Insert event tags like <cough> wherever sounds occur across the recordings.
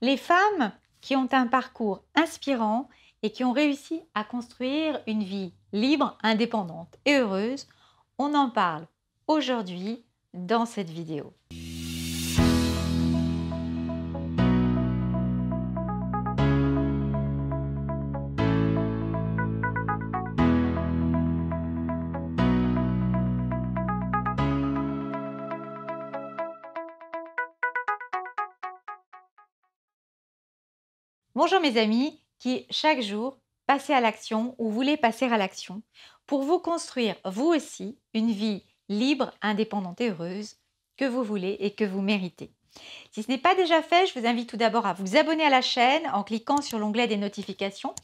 les femmes qui ont un parcours inspirant et qui ont réussi à construire une vie libre, indépendante et heureuse. On en parle aujourd'hui dans cette vidéo. Bonjour mes amis qui, chaque jour, passez à l'action ou voulez passer à l'action pour vous construire, vous aussi, une vie libre, indépendante et heureuse que vous voulez et que vous méritez. Si ce n'est pas déjà fait, je vous invite tout d'abord à vous abonner à la chaîne en cliquant sur l'onglet des notifications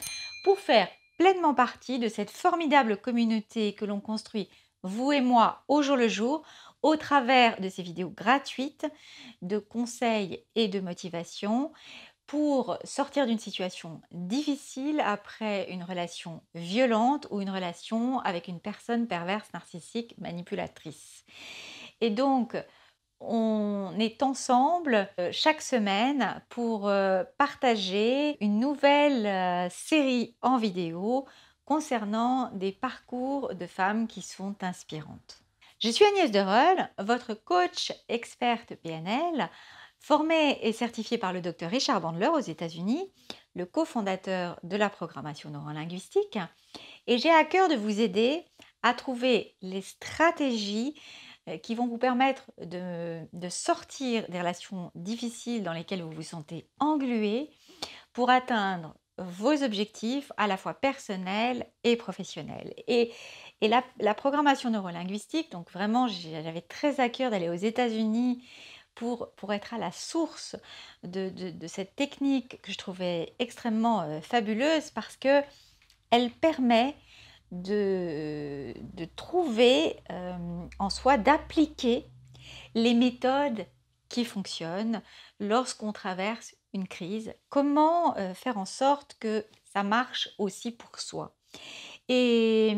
pour faire pleinement partie de cette formidable communauté que l'on construit, vous et moi, au jour le jour, au travers de ces vidéos gratuites de conseils et de motivation pour sortir d'une situation difficile après une relation violente ou une relation avec une personne perverse, narcissique, manipulatrice. Et donc, on est ensemble euh, chaque semaine pour euh, partager une nouvelle euh, série en vidéo concernant des parcours de femmes qui sont inspirantes. Je suis Agnès rolle, votre coach experte PNL. Formé et certifié par le docteur Richard Bandler aux États-Unis, le cofondateur de la programmation neurolinguistique, et j'ai à cœur de vous aider à trouver les stratégies euh, qui vont vous permettre de, sortir des relations difficiles dans lesquelles vous vous sentez englué pour atteindre vos objectifs à la fois personnels et professionnels. Et, la, la, programmation neurolinguistique, donc vraiment j'avais très à cœur d'aller aux États-Unis pour, pour être à la source de, cette technique que je trouvais extrêmement euh, fabuleuse parce que elle permet de, trouver euh, en soi, d'appliquer les méthodes qui fonctionnent lorsqu'on traverse une crise. Comment euh, faire en sorte que ça marche aussi pour soi. Et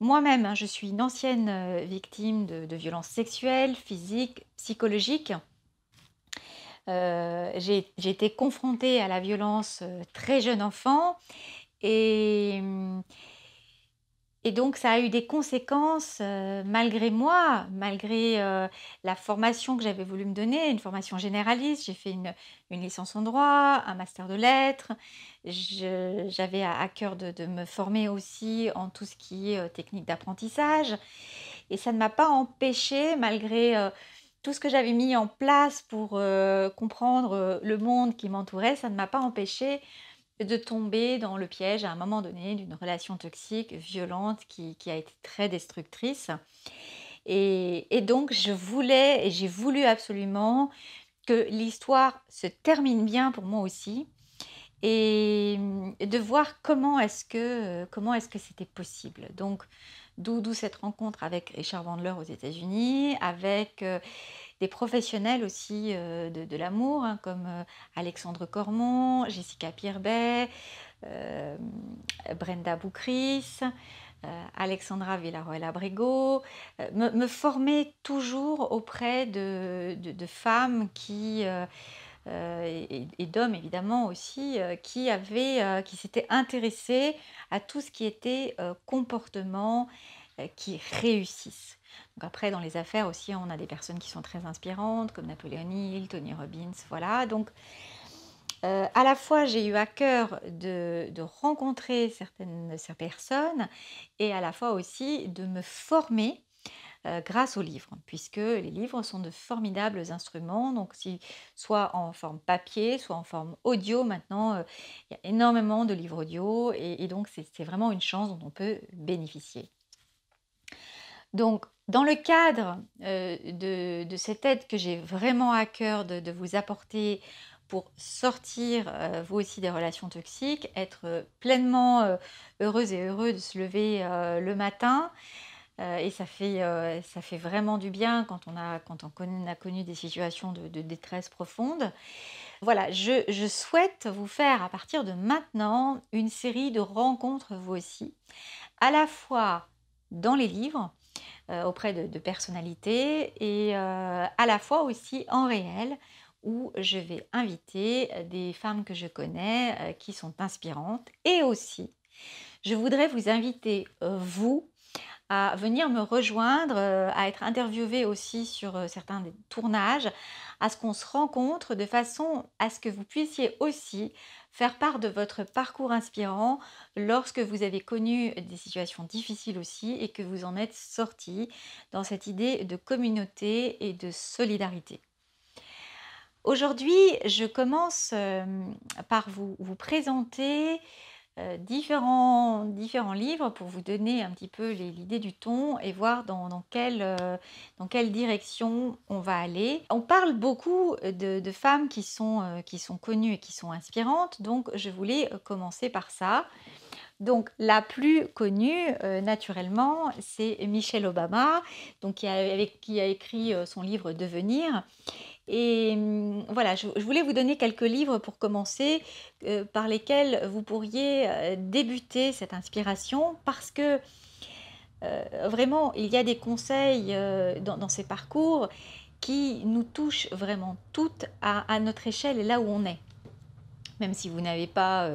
moi-même, hein, je suis une ancienne euh, victime de, violences sexuelles, physiques, psychologiques. Euh, j'ai été confrontée à la violence euh, très jeune enfant et hum, et donc ça a eu des conséquences euh, malgré moi, malgré euh, la formation que j'avais voulu me donner, une formation généraliste. J'ai fait une, licence en droit, un master de lettres. J'avais à, cœur de, me former aussi en tout ce qui est euh, technique d'apprentissage. Et ça ne m'a pas empêché, malgré tout ce que j'avais mis en place pour comprendre le monde qui m'entourait, ça ne m'a pas empêché de tomber dans le piège à un moment donné d'une relation toxique, violente, qui, a été très destructrice. Et, donc, je voulais, et j'ai voulu absolument que l'histoire se termine bien pour moi aussi, et de voir comment est-ce que comment est-ce que c'était possible. Donc, d'où cette rencontre avec Richard Wendler aux États-Unis, avec euh, des professionnels aussi euh, de, l'amour, hein, comme euh, Alexandre Cormon, Jessica Pierbet, euh, Brenda Boucris, Alexandra Villaruel-Abrego, me, me, former toujours auprès de, femmes qui... et, d'hommes évidemment aussi qui qui s'étaient intéressés à tout ce qui était comportement qui réussissent après, dans les affaires aussi, on a des personnes qui sont très inspirantes, comme Napoléon Hill, Tony Robbins, voilà. Donc, euh, à la fois, j'ai eu à cœur de, rencontrer certaines ces personnes et à la fois aussi de me former euh, grâce aux livres, puisque les livres sont de formidables instruments, donc si, soit en forme papier, soit en forme audio. Maintenant, euh, il y a énormément de livres audio et, et donc c'est vraiment une chance dont on peut bénéficier. Donc dans le cadre euh, de, cette aide que j'ai vraiment à cœur de, vous apporter pour sortir euh, vous aussi des relations toxiques, être euh, pleinement heureuse et heureux de se lever le matin, et ça fait, vraiment du bien quand on a, quand on a connu des situations de, détresse profonde. Voilà, je, souhaite vous faire à partir de maintenant une série de rencontres vous aussi, à la fois dans les livres, euh, auprès de, personnalités et euh, à la fois aussi en réel où je vais inviter euh, des femmes que je connais qui sont inspirantes et aussi je voudrais vous inviter, vous, à venir me rejoindre, euh, à être interviewé aussi sur euh, certains des tournages, à ce qu'on se rencontre de façon à ce que vous puissiez aussi faire part de votre parcours inspirant lorsque vous avez connu des situations difficiles aussi et que vous en êtes sorti dans cette idée de communauté et de solidarité. Aujourd'hui, je commence euh, par vous, vous présenter euh, différents, différents livres pour vous donner un petit peu l'idée du ton et voir dans, dans quelle, euh, dans quelle direction on va aller. On parle beaucoup de, femmes qui sont, euh, qui sont connues et qui sont inspirantes, donc je voulais commencer par ça. Donc la plus connue, naturellement, c'est Michelle Obama, donc, qui, a, avec, qui a écrit son livre Devenir. Et hum, voilà, je, voulais vous donner quelques livres pour commencer euh, par lesquels vous pourriez euh, débuter cette inspiration parce que euh, vraiment, il y a des conseils dans, ces parcours qui nous touchent vraiment toutes à, à, notre échelle et là où on est. Même si vous n'avez pas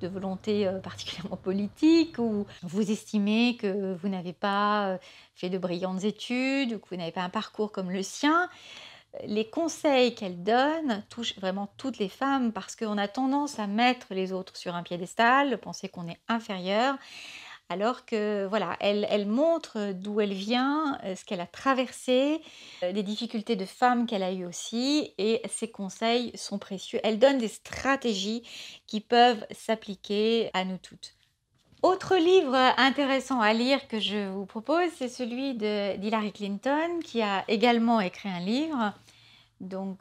de volonté particulièrement politique ou vous estimez que vous n'avez pas fait de brillantes études ou que vous n'avez pas un parcours comme le sien, les conseils qu'elle donne touchent vraiment toutes les femmes parce qu'on a tendance à mettre les autres sur un piédestal, penser qu'on est inférieur, alors que voilà, elle, montre d'où elle vient, euh, ce qu'elle a traversé, euh, les difficultés de femme qu'elle a eues aussi, et ses conseils sont précieux. Elle donne des stratégies qui peuvent s'appliquer à nous toutes. Autre livre intéressant à lire que je vous propose, c'est celui d'Hillary Clinton, qui a également écrit un livre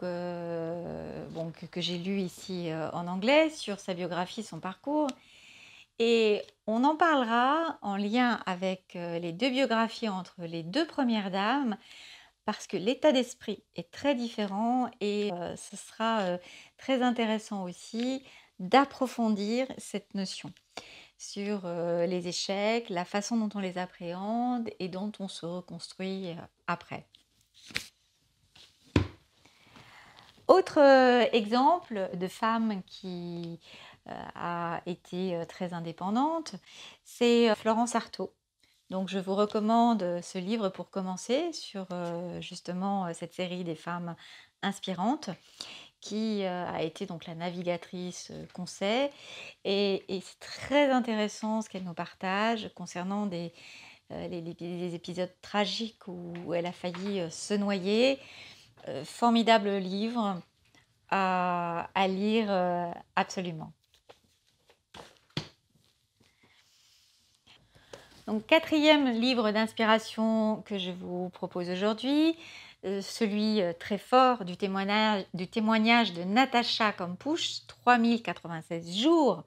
euh, que, j'ai lu ici euh, en anglais sur sa biographie, son parcours. Et on en parlera en lien avec euh, les deux biographies entre les deux premières dames, parce que l'état d'esprit est très différent et ce sera très intéressant aussi d'approfondir cette notion sur euh, les échecs, la façon dont on les appréhende et dont on se reconstruit euh, après. Autre euh, exemple de femme qui a été très indépendante, c'est Florence Artaud. Donc je vous recommande ce livre pour commencer sur justement cette série des femmes inspirantes qui euh, a été donc la navigatrice conseil. Euh, et, et c'est très intéressant ce qu'elle nous partage concernant des, euh, les, épisodes tragiques où, elle a failli se noyer. formidable livre à, lire absolument. Donc quatrième livre d'inspiration que je vous propose aujourd'hui, euh, celui euh, très fort du témoignage, du témoignage de Natacha push 3096 jours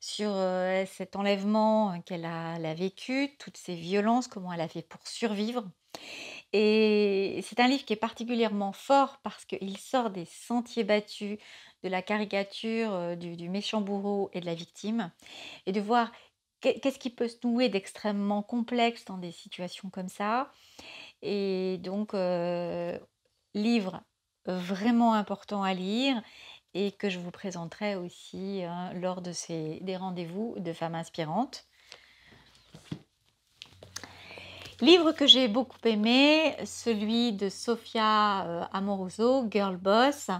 sur euh, cet enlèvement qu'elle a, vécu, toutes ces violences, comment elle a fait pour survivre. Et c'est un livre qui est particulièrement fort parce qu'il sort des sentiers battus, de la caricature du méchant bourreau et de la victime, et de voir qu'est-ce qui peut se nouer d'extrêmement complexe dans des situations comme ça et donc, euh, livre vraiment important à lire et que je vous présenterai aussi hein, lors de ces, des rendez-vous de femmes inspirantes. Livre que j'ai beaucoup aimé, celui de Sofia euh, Amoroso, Girl Boss,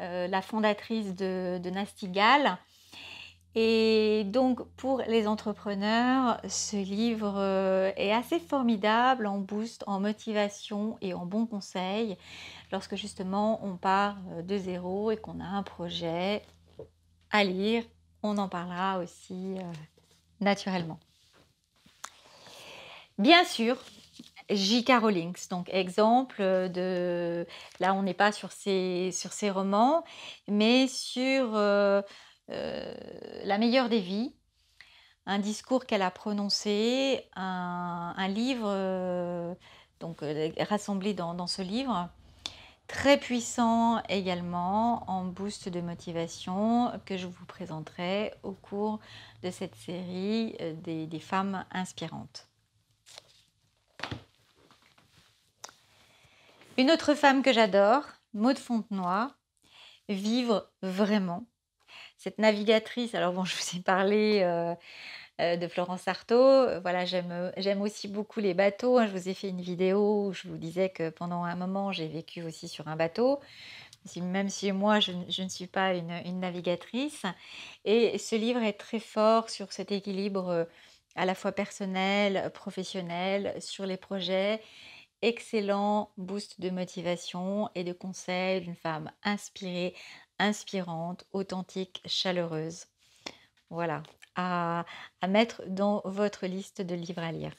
euh, la fondatrice de, de Nastigal, et donc pour les entrepreneurs, ce livre euh, est assez formidable en boost, en motivation et en bons conseils lorsque justement on part euh, de zéro et qu'on a un projet à lire. On en parlera aussi euh, naturellement. Bien sûr, J.K. Rowling, donc exemple de... Là, on n'est pas sur ses sur romans, mais sur... Euh, la meilleure des vies, un discours qu'elle a prononcé, un, livre, euh, donc euh, rassemblé dans, ce livre, très puissant également en boost de motivation que je vous présenterai au cours de cette série des, femmes inspirantes. Une autre femme que j'adore, Maud Fontenoy, vivre vraiment cette navigatrice. Alors bon, <laughs> je vous ai parlé euh, euh, de Florence Artaud. Euh, voilà, j'aime aussi beaucoup les bateaux. Hein. Je vous ai fait une vidéo où je vous disais que pendant un moment, j'ai vécu aussi sur un bateau. Même si moi, je, ne suis pas une, une, navigatrice. Et ce livre est très fort sur cet équilibre à la fois personnel, professionnel, sur les projets. Excellent boost de motivation et de conseils d'une femme inspirée, inspirante, authentique, chaleureuse. Voilà, à, mettre dans votre liste de livres à lire.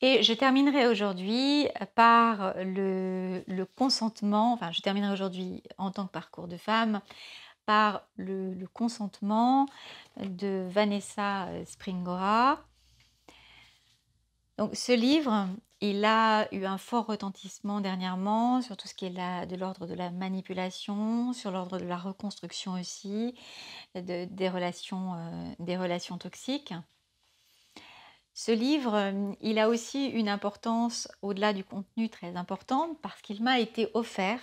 Et je terminerai aujourd'hui par le, consentement, enfin je terminerai aujourd'hui en tant que parcours de femme, par le, le consentement de Vanessa Springora. Donc ce livre il a eu un fort retentissement dernièrement sur tout ce qui est de l'ordre de la manipulation, sur l'ordre de la reconstruction aussi, euh, des, relations, toxiques. Ce livre, euh, il a aussi une importance au-delà du contenu très importante parce qu'il m'a été offert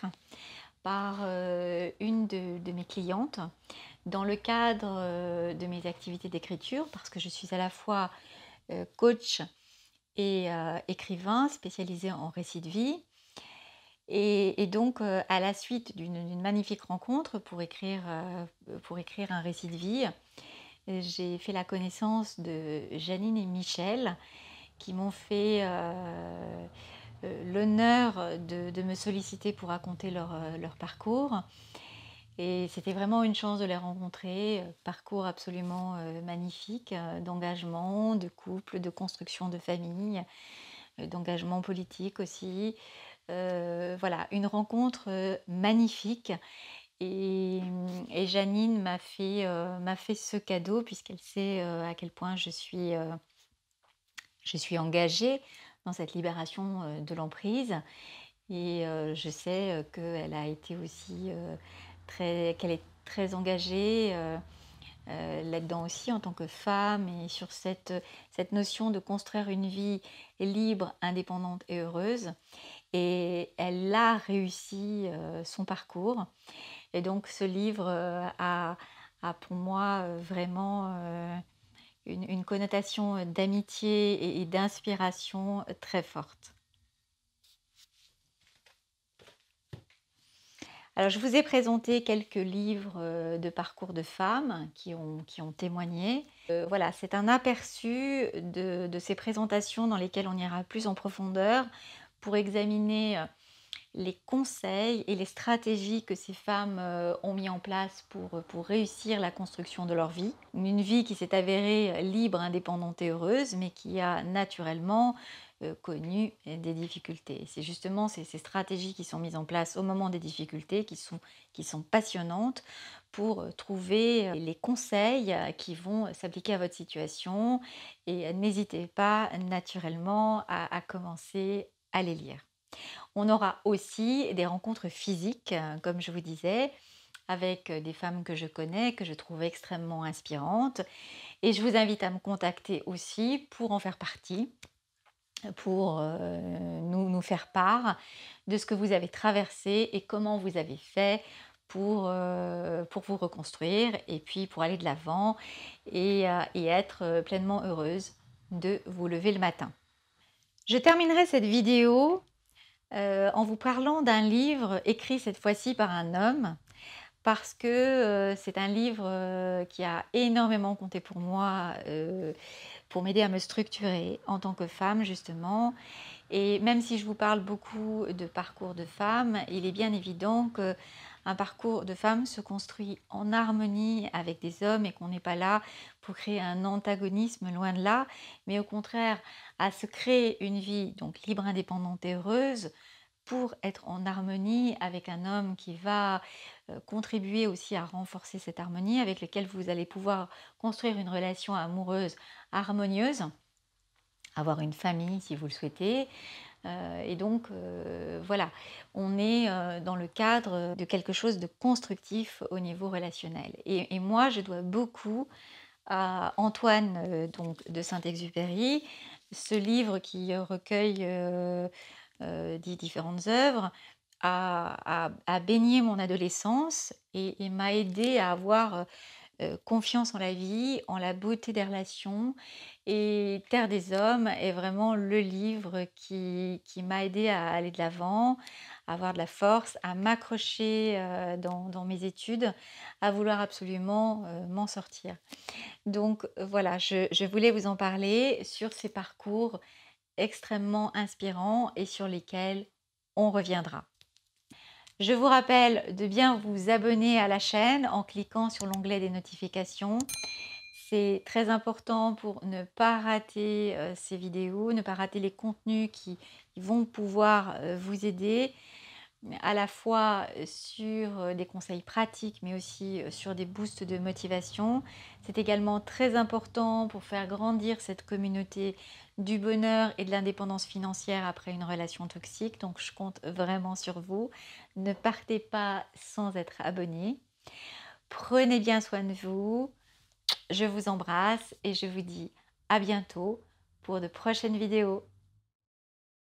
par euh, une de, mes clientes dans le cadre de mes activités d'écriture parce que je suis à la fois coach et euh, écrivain spécialisé en récit de vie. Et, donc, euh, à la suite d'une magnifique rencontre euh, pour écrire, un récit de vie, j'ai fait la connaissance de Janine et Michel qui m'ont fait l'honneur de, me solliciter pour raconter leur parcours. Et c'était vraiment une chance de les rencontrer. Euh, parcours absolument euh, magnifique euh, d'engagement, de couple, de construction de famille, d'engagement politique aussi. voilà, une rencontre magnifique. Mm, et, Janine m'a fait, fait, ce cadeau puisqu'elle sait à quel point je suis, je suis engagée dans cette libération de l'emprise. Et je sais qu'elle a été aussi qu'elle est très engagée euh, euh, là-dedans aussi en tant que femme et sur cette, cette notion de construire une vie libre, indépendante et heureuse. Et elle a réussi euh, son parcours. Et donc ce livre a, pour moi vraiment une, connotation d'amitié et d'inspiration très forte. Alors, je vous ai présenté quelques livres euh, de parcours de femmes qui ont, qui ont témoigné. Euh, voilà, c'est un aperçu de, de, ces présentations dans lesquelles on ira plus en profondeur pour examiner euh, les conseils et les stratégies que ces femmes euh, ont mis en place pour, euh, pour réussir la construction de leur vie. Une vie qui s'est avérée euh, libre, indépendante et heureuse, mais qui a naturellement connu des difficultés. C'est justement ces, stratégies qui sont mises en place au moment des difficultés qui sont, qui sont passionnantes pour trouver les conseils qui vont s'appliquer à votre situation et n'hésitez pas naturellement à commencer à les lire. On aura aussi des rencontres physiques, euh, comme je vous disais, avec euh, des femmes que je connais, que je trouve extrêmement inspirantes. Et je vous invite à me contacter aussi pour en faire partie, pour euh, nous, faire part de ce que vous avez traversé et comment vous avez fait pour, vous reconstruire et puis pour aller de l'avant et être pleinement heureuse de vous lever le matin. Je terminerai cette vidéo euh, en vous parlant d'un livre écrit cette fois-ci par un homme, parce que euh, c'est un livre euh, qui a énormément compté pour moi, pour m'aider à me structurer en tant que femme, justement. Et même si je vous parle beaucoup de parcours de femmes, il est bien évident que un parcours de femme se construit en harmonie avec des hommes et qu'on n'est pas là pour créer un antagonisme loin de là, mais au contraire à se créer une vie donc libre, indépendante et heureuse pour être en harmonie avec un homme qui va euh, contribuer aussi à renforcer cette harmonie, avec lequel vous allez pouvoir construire une relation amoureuse harmonieuse avoir une famille si vous le souhaitez. Euh, et donc, euh, voilà, on est euh, dans le cadre de quelque chose de constructif au niveau relationnel. Et, moi, je dois beaucoup à Antoine donc, de Saint-Exupéry, ce livre qui recueille des différentes œuvres. A, baigné mon adolescence et, et m'a aidé à avoir euh, confiance en la vie, en la beauté des relations. Et Terre des Hommes est vraiment le livre qui, m'a aidé à aller de l'avant, à avoir de la force, à m'accrocher euh, dans, mes études, à vouloir absolument euh, m'en sortir. Donc voilà, je, je voulais vous en parler sur ces parcours extrêmement inspirants et sur lesquels on reviendra. Je vous rappelle de bien vous abonner à la chaîne en cliquant sur l'onglet des notifications. C'est très important pour ne pas rater euh, ces vidéos, ne pas rater les contenus qui vont pouvoir euh, vous aider à la fois euh, sur euh, des conseils pratiques, mais aussi euh, sur des boosts de motivation. C'est également très important pour faire grandir cette communauté du bonheur et de l'indépendance financière après une relation toxique. Donc je compte vraiment sur vous. Ne partez pas sans être abonné. Prenez bien soin de vous. Je vous embrasse et je vous dis à bientôt pour de prochaines vidéos.